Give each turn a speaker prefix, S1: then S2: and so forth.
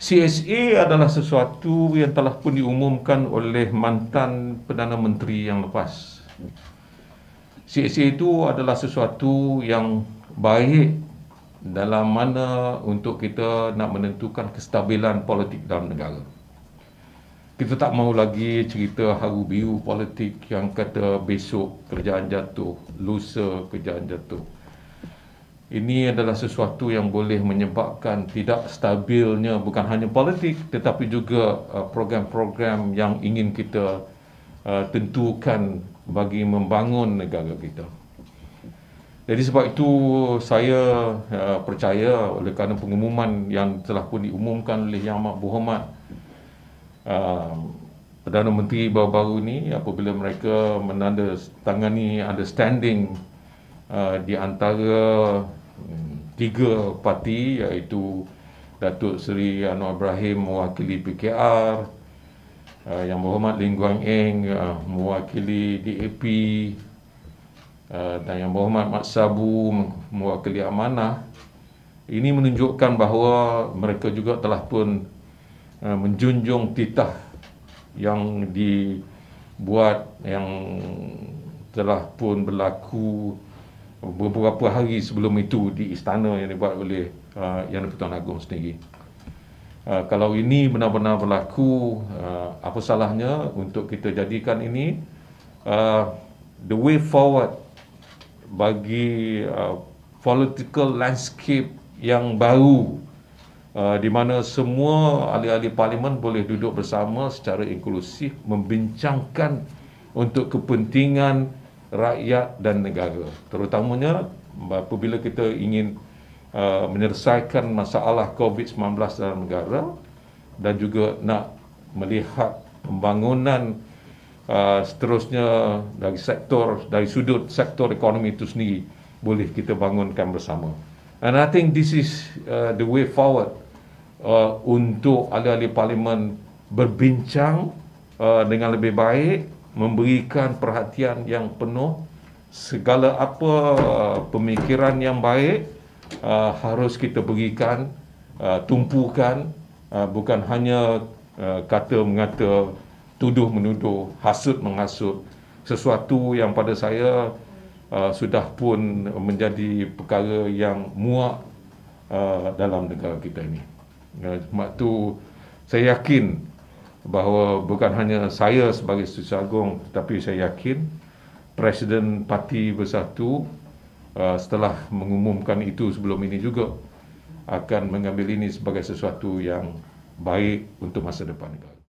S1: CSA adalah sesuatu yang telah pun diumumkan oleh mantan Perdana Menteri yang lepas. CSA itu adalah sesuatu yang baik dalam mana untuk kita nak menentukan kestabilan politik dalam negara. Kita tak mahu lagi cerita haru biu politik yang kata besok kerjaan jatuh, lusa kerjaan jatuh ini adalah sesuatu yang boleh menyebabkan tidak stabilnya bukan hanya politik tetapi juga uh, program-program yang ingin kita uh, tentukan bagi membangun negara kita. Jadi sebab itu saya uh, percaya oleh kerana pengumuman yang telah pun diumumkan oleh Yang Amat Berhormat uh, Perdana Menteri baru-baru ini apabila mereka menandatangani understanding uh, di antara tiga parti iaitu Datuk Seri Anwar Ibrahim mewakili PKR uh, ah, Yang Berhormat Lin Guang Eng uh, mewakili DAP uh, ah, dan Yang Berhormat Mat Sabu mewakili Amanah ini menunjukkan bahawa mereka juga telah pun uh, menjunjung titah yang dibuat yang telah pun berlaku beberapa hari sebelum itu di istana yang dibuat oleh uh, Yang di-Pertuan sendiri. Uh, kalau ini benar-benar berlaku, uh, apa salahnya untuk kita jadikan ini uh, the way forward bagi uh, political landscape yang baru uh, di mana semua ahli-ahli parlimen boleh duduk bersama secara inklusif membincangkan untuk kepentingan rakyat dan negara. Terutamanya apabila kita ingin uh, menyelesaikan masalah COVID-19 dalam negara dan juga nak melihat pembangunan uh, seterusnya dari sektor dari sudut sektor ekonomi itu sendiri boleh kita bangunkan bersama. And I think this is uh, the way forward uh, untuk ahli-ahli parlimen berbincang uh, dengan lebih baik memberikan perhatian yang penuh segala apa uh, pemikiran yang baik uh, harus kita berikan uh, tumpukan bukan hanya kata mengata tuduh menuduh hasut menghasut sesuatu yang pada saya sudah pun menjadi perkara yang muak dalam negara kita ini uh, sebab tu saya yakin bahawa bukan hanya saya sebagai Setia Agong tetapi saya yakin Presiden Parti Bersatu uh, setelah mengumumkan itu sebelum ini juga akan mengambil ini sebagai sesuatu yang baik untuk masa depan negara.